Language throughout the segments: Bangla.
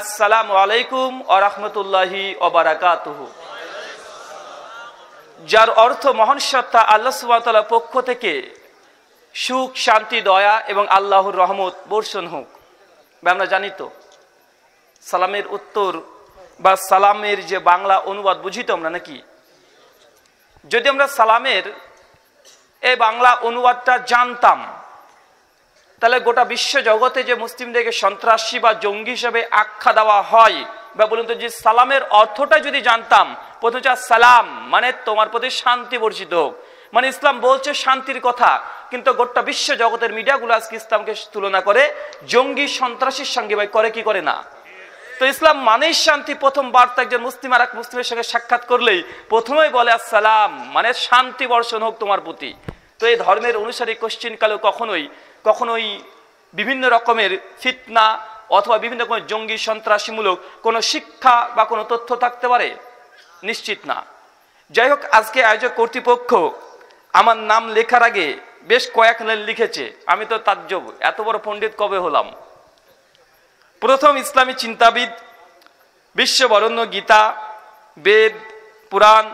আসসালামু আলাইকুম আরহামতুল্লাহি অবরাকাতুহু যার অর্থ মহান সত্তা আল্লাহ সুবাহতালার পক্ষ থেকে সুখ শান্তি দয়া এবং আল্লাহর রহমত বর্ষণ হোক আমরা জানি তো সালামের উত্তর বা সালামের যে বাংলা অনুবাদ বুঝি তো আমরা নাকি যদি আমরা সালামের এই বাংলা অনুবাদটা জানতাম তাহলে গোটা বিশ্ব জগতে যে মুসলিমদেরকে সন্ত্রাসী বা জঙ্গি হিসেবে আখ্যা দেওয়া হয় বা বলুন তো যে সালামের অর্থটা যদি জানতাম প্রথম সালাম মানে তোমার প্রতি শান্তি বর্জিত হোক মানে ইসলাম বলছে শান্তির কথা কিন্তু গোটা বিশ্ব জগতের মিডিয়াগুলো আজকে ইসলামকে তুলনা করে জঙ্গি সন্ত্রাসীর সঙ্গে ভাই করে কি করে না তো ইসলাম মানেই শান্তি প্রথম বার্তা একজন মুসলিম আর এক মুসলিমের সঙ্গে সাক্ষাৎ করলেই প্রথমেই বলে আসসালাম মানে শান্তি বর্ষণ হোক তোমার প্রতি তো এই ধর্মের অনুসারী কোশ্চিন কালেও কখনোই কখনোই বিভিন্ন রকমের ফিতনা অথবা বিভিন্ন রকমের জঙ্গি সন্ত্রাসীমূলক কোনো শিক্ষা বা কোনো তথ্য থাকতে পারে নিশ্চিত না যাই হোক আজকে আয়োজক কর্তৃপক্ষ আমার নাম লেখার আগে বেশ কয়েক লাইন লিখেছে আমি তো তাজ্জব এত বড় পণ্ডিত কবে হলাম প্রথম ইসলামী চিন্তাবিদ বিশ্ববরণ্য গীতা বেদ পুরাণ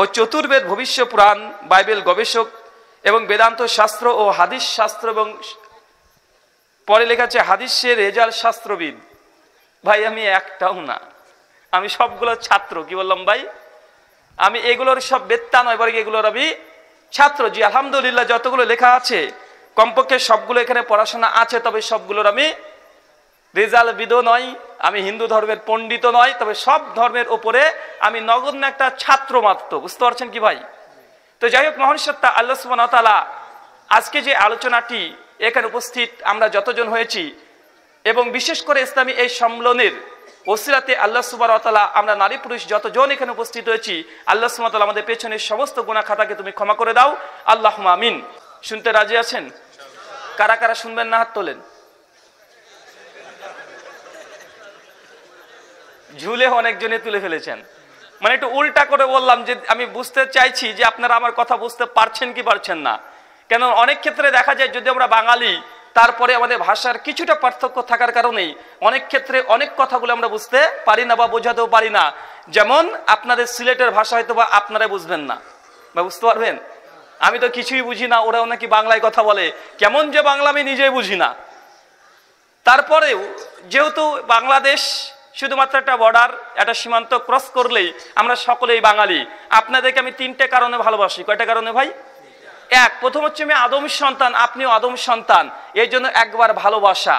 ও চতুর্বেদ ভবিষ্য পুরাণ বাইবেল গবেষক এবং বেদান্ত শাস্ত্র ও হাদিস শাস্ত্র এবং পরে লেখা আছে হাদিসে রেজাল শাস্ত্রবিদ ভাই আমি একটাও না আমি সবগুলোর ছাত্র কি বললাম ভাই আমি এগুলোর সব বেত্তা নয় বরং এগুলোর আমি ছাত্র জি আলহামদুলিল্লাহ যতগুলো লেখা আছে কমপক্ষে সবগুলো এখানে পড়াশোনা আছে তবে সবগুলোর আমি রেজালবিদও নয় আমি হিন্দু ধর্মের পণ্ডিত নয় তবে সব ধর্মের ওপরে আমি নগণ্য একটা ছাত্র মাত্র বুঝতে পারছেন কি ভাই তো যাই হোক মহান সত্তা আল্লাহ সুবাহতালা আজকে যে আলোচনাটি এখানে উপস্থিত আমরা যতজন হয়েছি এবং বিশেষ করে ইসলামী এই সম্মেলনের ওসিরাতে আল্লাহ সুবাহতালা আমরা নারী পুরুষ যতজন এখানে উপস্থিত হয়েছি আল্লাহ সুবাহতালা আমাদের পেছনের সমস্ত গুণা খাতাকে তুমি ক্ষমা করে দাও আল্লাহ আমিন শুনতে রাজি আছেন কারা কারা শুনবেন না হাত তোলেন ঝুলে অনেকজনে তুলে ফেলেছেন মানে একটু উল্টা করে বললাম যে আমি বুঝতে চাইছি যে আপনারা আমার কথা বুঝতে পারছেন কি পারছেন না কেন অনেক ক্ষেত্রে দেখা যায় যদি আমরা বাঙালি তারপরে আমাদের ভাষার কিছুটা পার্থক্য থাকার কারণেই অনেক ক্ষেত্রে অনেক কথাগুলো আমরা বুঝতে পারি না বা বোঝাতেও পারি না যেমন আপনাদের সিলেটের ভাষা হয়তো বা আপনারাই বুঝবেন না বা বুঝতে পারবেন আমি তো কিছুই বুঝি না ওরাও নাকি বাংলায় কথা বলে কেমন যে বাংলা আমি নিজেই বুঝি না তারপরেও যেহেতু বাংলাদেশ শুধুমাত্র একটা বর্ডার একটা সীমান্ত ক্রস করলেই আমরা সকলেই বাঙালি আপনাদেরকে আমি তিনটে কারণে ভালোবাসি কয়টা কারণে ভাই এক প্রথম হচ্ছে আমি আদম সন্তান আপনিও আদম সন্তান এই জন্য একবার ভালোবাসা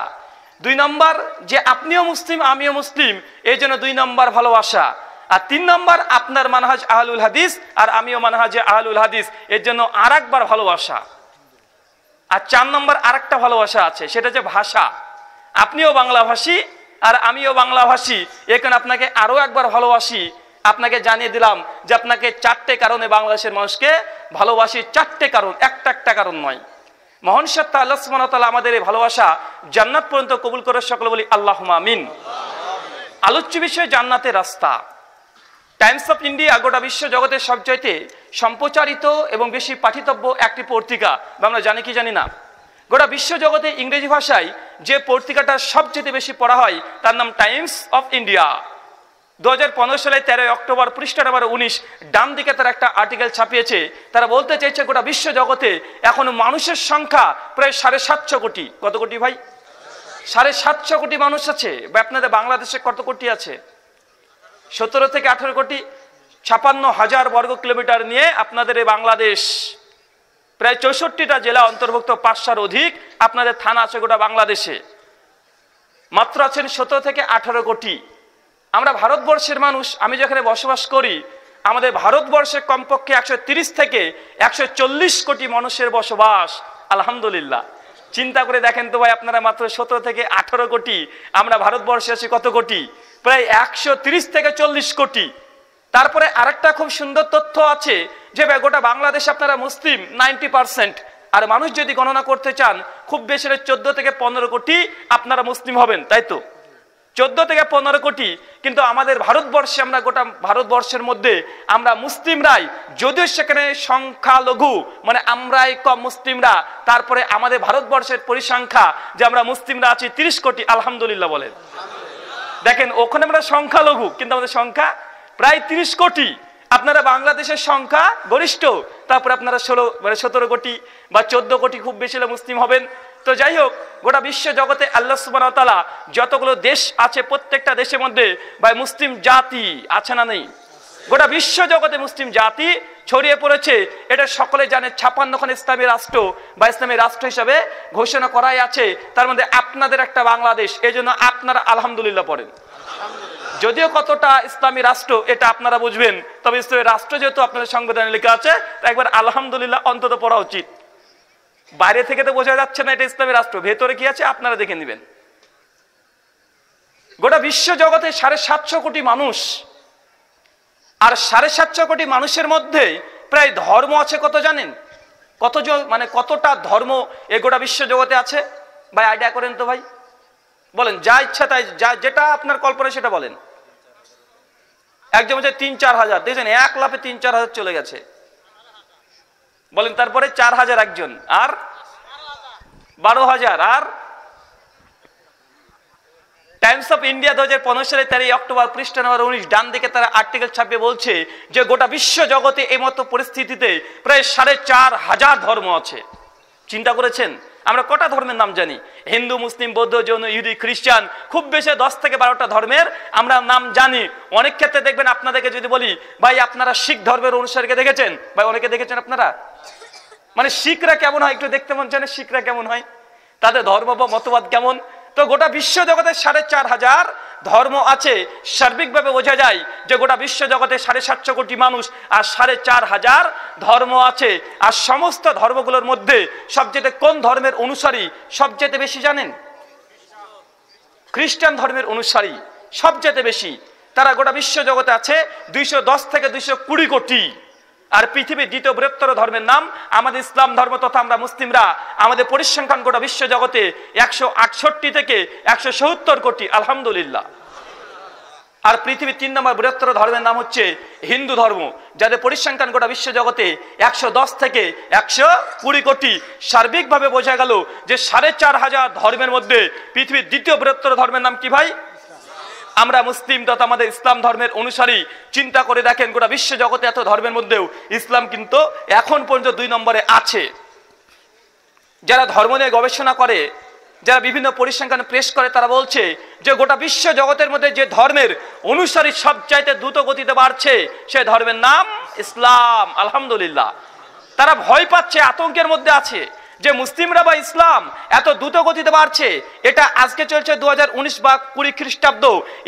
দুই নম্বর যে আপনিও মুসলিম আমিও মুসলিম এই জন্য দুই নম্বর ভালোবাসা আর তিন নম্বর আপনার মানহাজ আহলুল হাদিস আর আমিও মানহাজ আহলুল হাদিস এর জন্য আর একবার ভালোবাসা আর চার নম্বর আর একটা ভালোবাসা আছে সেটা যে ভাষা আপনিও বাংলাভাষী আর আমিও বাংলাভাষী এখানে আপনাকে আরও একবার ভালোবাসি আপনাকে জানিয়ে দিলাম যে আপনাকে চারটে কারণে বাংলাদেশের মানুষকে ভালোবাসি চারটে কারণ একটা একটা কারণ নয় মহান সত্তা আল্লাহ সুমনতালা আমাদের এই ভালোবাসা জান্নাত পর্যন্ত কবুল করে সকলে বলি আল্লাহ আমিন আলোচ্য বিষয় জান্নাতের রাস্তা টাইমস অফ ইন্ডিয়া গোটা বিশ্ব জগতের সবচাইতে সম্প্রচারিত এবং বেশি পাঠিতব্য একটি পত্রিকা বা আমরা জানি কি জানি না গোটা বিশ্ব জগতে ইংরেজি ভাষায় যে পত্রিকাটা সবচেয়ে বেশি পড়া হয় তার নাম টাইমস অফ ইন্ডিয়া দু সালে তেরোই অক্টোবর পৃষ্ঠা নম্বর উনিশ ডান দিকে তার একটা আর্টিকেল ছাপিয়েছে তারা বলতে চাইছে গোটা বিশ্ব জগতে এখন মানুষের সংখ্যা প্রায় সাড়ে সাতশো কোটি কত কোটি ভাই সাড়ে সাতশো কোটি মানুষ আছে বা আপনাদের বাংলাদেশে কত কোটি আছে সতেরো থেকে আঠেরো কোটি ছাপান্ন হাজার বর্গ কিলোমিটার নিয়ে আপনাদের এই বাংলাদেশ প্রায় চৌষট্টিটা জেলা অন্তর্ভুক্ত পাঁচশার অধিক আপনাদের থানা আছে গোটা বাংলাদেশে মাত্র আছেন সতেরো থেকে আঠারো কোটি আমরা ভারতবর্ষের মানুষ আমি যেখানে বসবাস করি আমাদের ভারতবর্ষে কমপক্ষে একশো তিরিশ থেকে একশো চল্লিশ কোটি মানুষের বসবাস আলহামদুলিল্লাহ চিন্তা করে দেখেন তো ভাই আপনারা মাত্র সতেরো থেকে আঠারো কোটি আমরা ভারতবর্ষে আছি কত কোটি প্রায় একশো তিরিশ থেকে চল্লিশ কোটি তারপরে আরেকটা খুব সুন্দর তথ্য আছে যে গোটা বাংলাদেশ আপনারা মুসলিম নাইনটি পার্সেন্ট আর মানুষ যদি গণনা করতে চান খুব বেশি চোদ্দ থেকে পনেরো কোটি আপনারা মুসলিম হবেন তাই তো চোদ্দ থেকে পনেরো কোটি কিন্তু আমাদের ভারতবর্ষে আমরা গোটা ভারতবর্ষের মধ্যে আমরা মুসলিমরাই যদিও সেখানে সংখ্যালঘু মানে আমরাই কম মুসলিমরা তারপরে আমাদের ভারতবর্ষের পরিসংখ্যা যে আমরা মুসলিমরা আছি তিরিশ কোটি আলহামদুলিল্লাহ বলেন দেখেন ওখানে আমরা সংখ্যালঘু কিন্তু আমাদের সংখ্যা প্রায় তিরিশ কোটি আপনারা বাংলাদেশের সংখ্যা গরিষ্ঠ তারপর আপনারা ষোলো মানে সতেরো কোটি বা চোদ্দ কোটি খুব বেশি মুসলিম হবেন তো যাই হোক গোটা বিশ্ব জগতে আল্লাহ সুবাহতালা যতগুলো দেশ আছে প্রত্যেকটা দেশের মধ্যে বা মুসলিম জাতি আছে না নেই গোটা বিশ্ব জগতে মুসলিম জাতি ছড়িয়ে পড়েছে এটা সকলে জানে ছাপান্নখান ইসলামী রাষ্ট্র বা ইসলামী রাষ্ট্র হিসাবে ঘোষণা করাই আছে তার মধ্যে আপনাদের একটা বাংলাদেশ এজন্য আপনারা আলহামদুলিল্লাহ পড়েন যদিও কতটা ইসলামী রাষ্ট্র এটা আপনারা বুঝবেন তবে ইসলামী রাষ্ট্র যেহেতু আপনাদের সংবিধানে লেখা আছে তা একবার আলহামদুলিল্লাহ অন্তত পড়া উচিত বাইরে থেকে তো বোঝা যাচ্ছে না এটা ইসলামী রাষ্ট্র ভেতরে কি আছে আপনারা দেখে নেবেন গোটা বিশ্ব জগতে সাড়ে সাতশো কোটি মানুষ আর সাড়ে সাতশো কোটি মানুষের মধ্যে প্রায় ধর্ম আছে কত জানেন কত মানে কতটা ধর্ম এ গোটা বিশ্ব জগতে আছে ভাই আইডিয়া করেন তো ভাই বলেন যা ইচ্ছা তাই যা যেটা আপনার কল্পনা সেটা বলেন একজন হচ্ছে তিন চার হাজার দেখছেন এক লাফে তিন চার হাজার চলে গেছে বলেন তারপরে চার হাজার একজন আর বারো হাজার আর টাইমস অফ ইন্ডিয়া দু হাজার পনেরো সালে তেরোই অক্টোবর পৃষ্ঠা নম্বর উনিশ ডান দিকে তারা আর্টিকেল ছাপিয়ে বলছে যে গোটা বিশ্ব জগতে এই মতো পরিস্থিতিতে প্রায় সাড়ে চার হাজার ধর্ম আছে চিন্তা করেছেন আমরা কটা ধর্মের নাম জানি হিন্দু মুসলিম বৌদ্ধ জৈন ইহুদি খ্রিস্টান খুব বেশি দশ থেকে বারোটা ধর্মের আমরা নাম জানি অনেক ক্ষেত্রে দেখবেন আপনাদেরকে যদি বলি ভাই আপনারা শিখ ধর্মের অনুসারীকে দেখেছেন ভাই অনেকে দেখেছেন আপনারা মানে শিখরা কেমন হয় একটু দেখতে মন জানে শিখরা কেমন হয় তাদের ধর্ম বা মতবাদ কেমন তো গোটা বিশ্ব জগতে সাড়ে চার হাজার ধর্ম আছে সার্বিকভাবে বোঝা যায় যে গোটা বিশ্ব জগতে সাড়ে সাতশো কোটি মানুষ আর সাড়ে চার হাজার ধর্ম আছে আর সমস্ত ধর্মগুলোর মধ্যে সবচেয়ে কোন ধর্মের অনুসারী সবচেয়ে বেশি জানেন খ্রিস্টান ধর্মের অনুসারী সবচেয়ে বেশি তারা গোটা বিশ্ব জগতে আছে দুইশো থেকে দুইশো কোটি আর পৃথিবীর দ্বিতীয় বৃহত্তর ধর্মের নাম আমাদের ইসলাম ধর্ম তথা আমরা মুসলিমরা আমাদের পরিসংখ্যান গোটা বিশ্বজগতে একশো আটষট্টি থেকে একশো সত্তর কোটি আলহামদুলিল্লাহ আর পৃথিবীর তিন নম্বর বৃহত্তর ধর্মের নাম হচ্ছে হিন্দু ধর্ম যাদের পরিসংখ্যান গোটা বিশ্বজগতে একশো দশ থেকে একশো কুড়ি কোটি সার্বিকভাবে বোঝা গেল যে সাড়ে চার হাজার ধর্মের মধ্যে পৃথিবীর দ্বিতীয় বৃহত্তর ধর্মের নাম কি ভাই আমরা মুসলিম তথা আমাদের ইসলাম ধর্মের অনুসারী চিন্তা করে দেখেন গোটা বিশ্ব জগতে এত ধর্মের মধ্যেও ইসলাম কিন্তু এখন পর্যন্ত দুই নম্বরে আছে যারা ধর্ম নিয়ে গবেষণা করে যারা বিভিন্ন পরিসংখ্যান প্রেস করে তারা বলছে যে গোটা বিশ্ব জগতের মধ্যে যে ধর্মের অনুসারী সবচাইতে দ্রুত গতিতে বাড়ছে সে ধর্মের নাম ইসলাম আলহামদুলিল্লাহ তারা ভয় পাচ্ছে আতঙ্কের মধ্যে আছে যে মুসলিমরা বা ইসলাম এত দ্রুত গতিতে বাড়ছে এটা আজকে চলছে দু বা কুড়ি খ্রিস্টাব্দ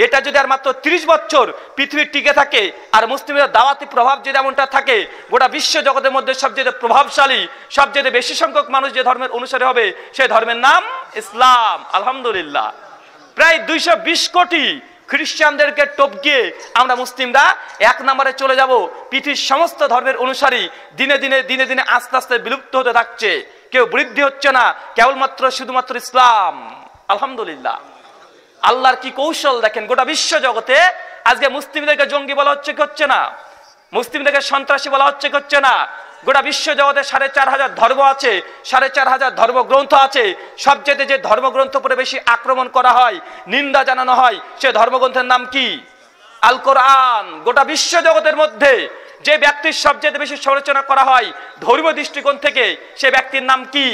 এটা যদি আর মাত্র তিরিশ বছর পৃথিবীর টিকে থাকে আর মুসলিমরা দাওয়াতি প্রভাব যদি এমনটা থাকে গোটা বিশ্ব জগতের মধ্যে সবচেয়ে প্রভাবশালী সবচেয়ে বেশি সংখ্যক মানুষ যে ধর্মের অনুসারে হবে সে ধর্মের নাম ইসলাম আলহামদুলিল্লাহ প্রায় দুইশো বিশ কোটি খ্রিস্টানদেরকে টপকে আমরা মুসলিমরা এক নম্বরে চলে যাব পৃথিবীর সমস্ত ধর্মের অনুসারী দিনে দিনে দিনে দিনে আস্তে আস্তে বিলুপ্ত হতে থাকছে কেউ বৃদ্ধি হচ্ছে না কেবলমাত্র শুধুমাত্র ইসলাম আলহামদুলিল্লাহ আল্লাহর কি কৌশল দেখেন গোটা বিশ্ব জগতে আজকে মুসলিমদেরকে জঙ্গি বলা হচ্ছে কি হচ্ছে না মুসলিমদেরকে সন্ত্রাসী বলা হচ্ছে কি হচ্ছে না গোটা বিশ্ব জগতে সাড়ে চার হাজার ধর্ম আছে সাড়ে চার হাজার ধর্মগ্রন্থ আছে সবচেয়ে যে ধর্মগ্রন্থ উপরে বেশি আক্রমণ করা হয় নিন্দা জানানো হয় সে ধর্মগ্রন্থের নাম কি আল কোরআন গোটা বিশ্ব জগতের মধ্যে যে ব্যক্তির সবচেয়ে বেশি সমালোচনা করা হয় ধর্মীয় দৃষ্টিকোণ থেকে সে ব্যক্তির নাম কি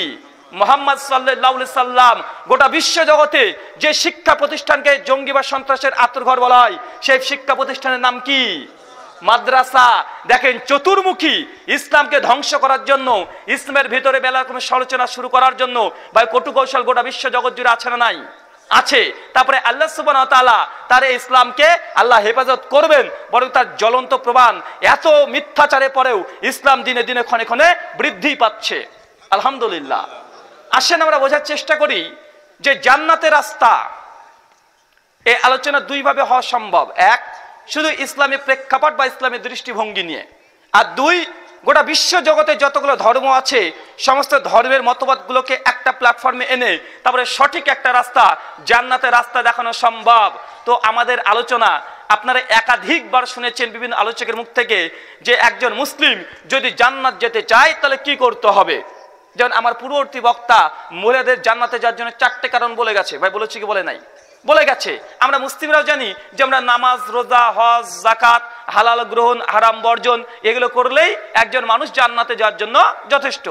মোহাম্মদ সাল্লাহ সাল্লাম গোটা বিশ্ব জগতে যে শিক্ষা প্রতিষ্ঠানকে জঙ্গি বা সন্ত্রাসের আত্মঘর বলা হয় সেই শিক্ষা প্রতিষ্ঠানের নাম কি মাদ্রাসা দেখেন চতুর্মুখী ইসলামকে ধ্বংস করার জন্য ইসলামের ভিতরে বেলা কোনো সমালোচনা শুরু করার জন্য বা কটু কৌশল গোটা বিশ্ব জগৎ জুড়ে আছে না নাই আছে তারপরে আল্লাহ সুবান তার ইসলামকে আল্লাহ হেফাজত করবেন বরং তার জ্বলন্ত প্রমাণ এত মিথ্যাচারে পরেও ইসলাম দিনে দিনে ক্ষণে ক্ষণে বৃদ্ধি পাচ্ছে আলহামদুলিল্লাহ আসেন আমরা বোঝার চেষ্টা করি যে জান্নাতের রাস্তা এই আলোচনা দুইভাবে হওয়া সম্ভব এক শুধু ইসলামী প্রেক্ষাপট বা ইসলামী দৃষ্টিভঙ্গি নিয়ে আর দুই গোটা বিশ্ব জগতে যতগুলো ধর্ম আছে সমস্ত ধর্মের মতবাদগুলোকে একটা প্ল্যাটফর্মে এনে তারপরে সঠিক একটা রাস্তা জান্নাতের রাস্তা দেখানো সম্ভব তো আমাদের আলোচনা আপনারা একাধিকবার শুনেছেন বিভিন্ন আলোচকের মুখ থেকে যে একজন মুসলিম যদি জান্নাত যেতে চায় তাহলে কি করতে হবে যেমন আমার পূর্ববর্তী বক্তা মহিলাদের জান্নাতে যাওয়ার জন্য চারটে কারণ বলে গেছে ভাই বলেছি কি বলে নাই বলে গেছে আমরা মুসলিমরাও জানি যে আমরা নামাজ রোজা হজ জাকাত হালাল গ্রহণ হারাম বর্জন এগুলো করলেই একজন মানুষ জান্নাতে যাওয়ার জন্য যথেষ্ট